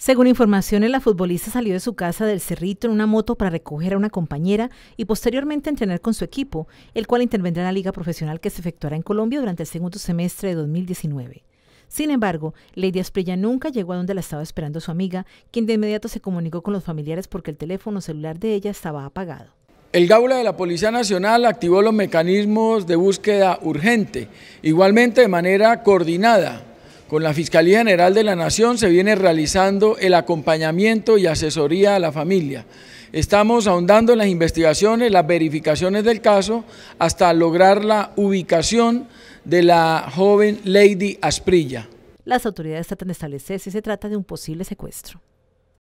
Según informaciones, la futbolista salió de su casa del Cerrito en una moto para recoger a una compañera y posteriormente entrenar con su equipo, el cual intervendrá en la liga profesional que se efectuará en Colombia durante el segundo semestre de 2019. Sin embargo, Lady Asprilla nunca llegó a donde la estaba esperando su amiga, quien de inmediato se comunicó con los familiares porque el teléfono celular de ella estaba apagado. El Gaula de la Policía Nacional activó los mecanismos de búsqueda urgente, igualmente de manera coordinada con la Fiscalía General de la Nación se viene realizando el acompañamiento y asesoría a la familia. Estamos ahondando en las investigaciones, las verificaciones del caso, hasta lograr la ubicación de la joven Lady Asprilla. Las autoridades tratan de establecer si se trata de un posible secuestro.